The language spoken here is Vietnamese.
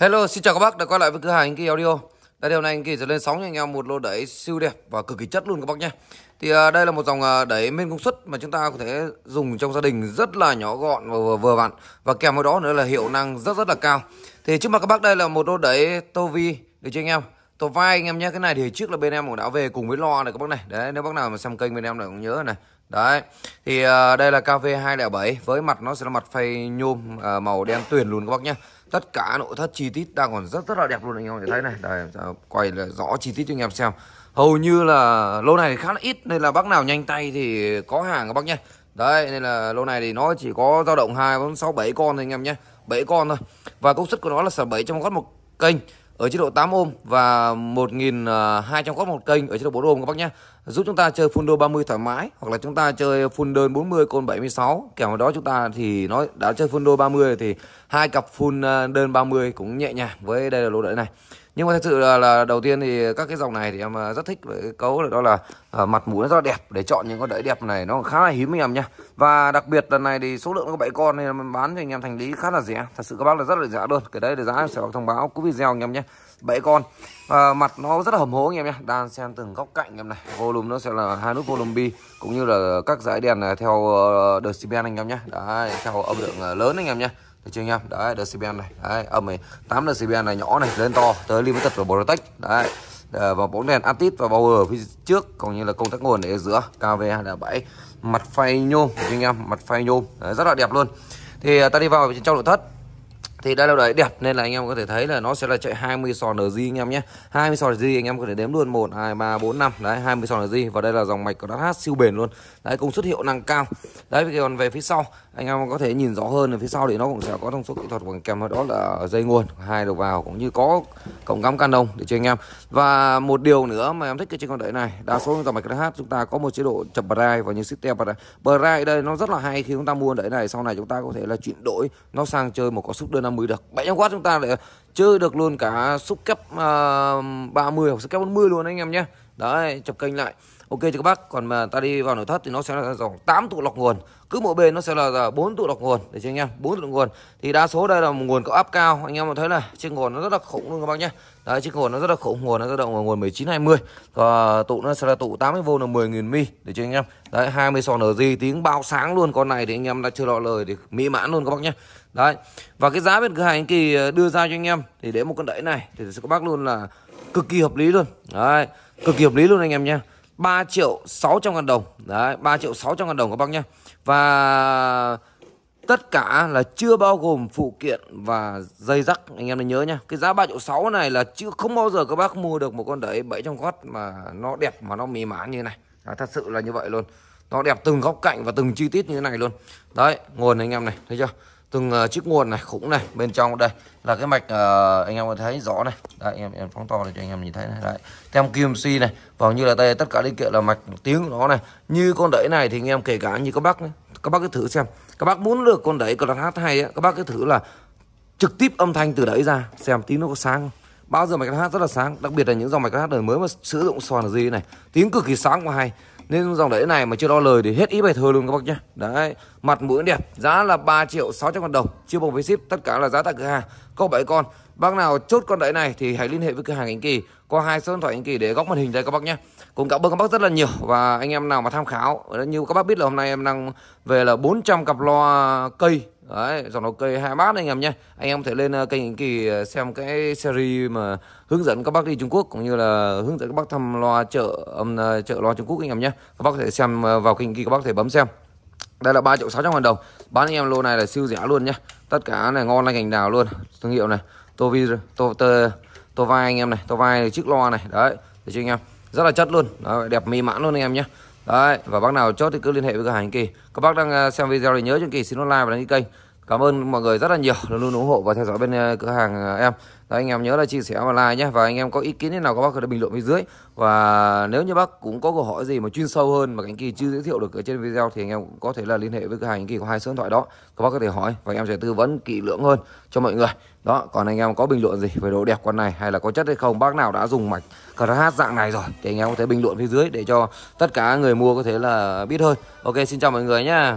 Hello, xin chào các bác đã quay lại với cửa hàng anh Kỳ Audio. Đây hôm nay anh Kỳ sẽ lên sóng cho anh em một lô đẩy siêu đẹp và cực kỳ chất luôn các bác nhé. Thì à, đây là một dòng à, đẩy men công suất mà chúng ta có thể dùng trong gia đình rất là nhỏ gọn và vừa, vừa vặn và kèm với đó nữa là hiệu năng rất rất là cao. Thì trước mặt các bác đây là một lô đẩy Tovi để cho anh em? Tổ vai anh em nhé, cái này thì trước là bên em cũng đã về cùng với lo này các bác này. Đấy, nếu bác nào mà xem kênh bên em này cũng nhớ này. Đấy. Thì à, đây là KV207 với mặt nó sẽ là mặt phay nhôm à, màu đen tuyền luôn các bác nhé tất cả nội thất chi tiết đang còn rất rất là đẹp luôn anh em thấy này đây quay là rõ chi tiết cho anh em xem hầu như là lô này khá là ít nên là bác nào nhanh tay thì có hàng các bác nhé đây nên là lô này thì nó chỉ có dao động hai bốn sáu bảy con thôi anh em nhé bảy con thôi và công suất của nó là sở bảy trong watt một kênh ở chế độ 8 ôm và 1200 watt à, một kênh ở chế độ 4 ôm các bác nhé giúp chúng ta chơi full đô 30 thoải mái hoặc là chúng ta chơi full đơn 40 côn 76 kèm với đó chúng ta thì nói đã chơi full đô 30 thì hai cặp full à, đơn 30 cũng nhẹ nhàng với đây là lô đợi này nhưng mà thật sự là, là đầu tiên thì các cái dòng này thì em ờ, rất thích với cái cấu đó là à, mặt mũi nó rất là đẹp để chọn những con đẫy đẹp này nó khá là hiếm anh em nhá và đặc biệt lần này thì số lượng có bảy con nên mình bán cho anh em thành lý khá là rẻ thật sự các bác là rất là rẻ luôn cái đấy là giá em sẽ thông báo cứ video anh em nhé bảy con à, mặt nó rất là hầm hố anh em nhé đan xem từng góc cạnh anh em này volume nó sẽ là hai nút volume bi cũng như là các dải đèn theo uh, decibel anh em nhé đấy theo âm lượng lớn anh em nhé được chưa anh em đấy decibel này đấy âm này tám decibel này nhỏ này lên to tới limited và protect đấy và bóng đèn atit và power ở phía trước còn như là công tắc nguồn ở giữa kv là bảy mặt phay nhôm anh em mặt phay nhôm đấy, rất là đẹp luôn thì à, ta đi vào bên trong nội thất thì đây là đáy đẹp nên là anh em có thể thấy là nó sẽ là chạy 20 sò NG anh em nhé 20 sò NG anh em có thể đếm luôn 1 2 3 4 5 đấy 20 sò NG và đây là dòng mạch của hát siêu bền luôn đấy công suất hiệu năng cao đấy còn về phía sau anh em có thể nhìn rõ hơn ở phía sau thì nó cũng sẽ có thông số kỹ thuật bằng kèm đó là dây nguồn hai đầu vào cũng như có cổng cắm canon để cho anh em và một điều nữa mà em thích cái trên con đấy này đa số dòng mạch hát chúng ta có một chế độ chập bride và những system bride bride đây nó rất là hay khi chúng ta mua đấy này sau này chúng ta có thể là chuyển đổi nó sang chơi một có xúc đơn 50 10 được 700W chúng ta lại chơi được luôn cả xúc kép uh, ờ, 30 hoặc xúc kép 40 luôn anh em nhé đấy chập kênh lại ok cho các bác còn mà ta đi vào nội thất thì nó sẽ là dòng 8 tụ lọc nguồn cứ mỗi bên nó sẽ là ờ, bốn tụ lọc nguồn để cho anh em bốn tụ lọc nguồn thì đa số đây là một nguồn có áp cao anh em có thấy là chiếc nguồn nó rất là khủng luôn các bác nhé đấy chiếc nguồn nó rất là khủng nguồn nó dao động ở nguồn 1920 và tụ nó sẽ là tụ 80V là 10.000 mi để cho anh em đấy 20 sòn ở gì tiếng bao sáng luôn con này thì anh em đã chưa lọ lời thì mỹ mãn luôn các bác nhé đấy và cái giá bên cửa hàng kỳ ờ, đưa ra cho anh em thì để một con đẩy này thì sẽ có bác luôn là cực kỳ hợp lý luôn đấy cực kỳ hợp lý luôn anh em nhé 3 triệu 600 ngàn đồng đấy 3 triệu 600 ngàn đồng các bác nhé và tất cả là chưa bao gồm phụ kiện và dây rắc anh em nên nhớ nhá cái giá 3 triệu 6 này là chưa không bao giờ các bác mua được một con đẩy 700 gót mà nó đẹp mà nó mì mán như thế này à, thật sự là như vậy luôn nó đẹp từng góc cạnh và từng chi tiết như thế này luôn đấy nguồn anh em này thấy chưa từng uh, chiếc nguồn này khủng này bên trong đây là cái mạch uh, anh em có thấy rõ này đấy, anh em em phóng to để cho anh em nhìn thấy này đấy tem kim si này vào vâng, như là đây tất cả linh kiện là mạch tiếng của nó này như con đẩy này thì anh em kể cả như các bác này. các bác cứ thử xem các bác muốn được con đẩy con hát hay ấy, các bác cứ thử là trực tiếp âm thanh từ đẩy ra xem tiếng nó có sáng không bao giờ mạch hát rất là sáng đặc biệt là những dòng mạch hát đời mới mà sử dụng sòn gì này tiếng cực kỳ sáng và hay nên dòng đấy này mà chưa đo lời thì hết ý bài thơ luôn các bác nhé. Đấy, mặt mũi đẹp, giá là 3 triệu 600 ngàn đồng, chưa bao phí ship, tất cả là giá tại cửa hàng. Có 7 con. Bác nào chốt con đấy này thì hãy liên hệ với cửa hàng Ánh Kỳ qua hai số điện thoại Ánh Kỳ để góc màn hình đây các bác nhé. Cũng cảm ơn các bác rất là nhiều và anh em nào mà tham khảo, như các bác biết là hôm nay em đang về là 400 cặp loa cây Đấy, dòng đầu cây hai mát anh em nhé Anh em có thể lên ờ, kênh Hình Kỳ ờ, xem cái series mà hướng dẫn các bác đi Trung Quốc Cũng như là hướng dẫn các bác thăm loa chợ âm ờ, chợ loa Trung Quốc anh em nhé Các bác có thể xem vào kênh Hình Kỳ các bác có thể bấm xem Đây là 3 triệu 600 ngàn đồng Bán anh em lô này là siêu rẻ luôn nhé Tất cả này ngon lành cành đào luôn Thương hiệu này Tovi to, to, to vai anh em này To vai chiếc loa này Đấy, để cho anh em Rất là chất luôn Đấy, đẹp mỹ mãn luôn anh em nhé đấy và bác nào chốt thì cứ liên hệ với cửa hàng kỳ các bác đang à, xem video thì nhớ cho kỳ xin nó like và đăng ký kênh Cảm ơn mọi người rất là nhiều luôn luôn ủng hộ và theo dõi bên ờ, cửa hàng ờ, em. Đấy, anh em nhớ là chia sẻ và like nhé và anh em có ý kiến thế nào các bác có thể bình luận phía dưới và nếu như bác cũng có câu hỏi gì mà chuyên sâu hơn mà anh kỳ chưa giới thiệu được ở trên video thì anh em cũng có thể là liên hệ với cửa hàng anh kỳ có hai số điện thoại đó các bác có thể hỏi và em sẽ tư vấn kỹ lưỡng hơn cho mọi người đó còn anh em có bình luận gì về độ đẹp con này hay là có chất hay không bác nào đã dùng mạch hát dạng này rồi thì anh em có thể bình luận phía dưới để cho tất cả người mua có thể là biết hơn ok xin chào mọi người nhé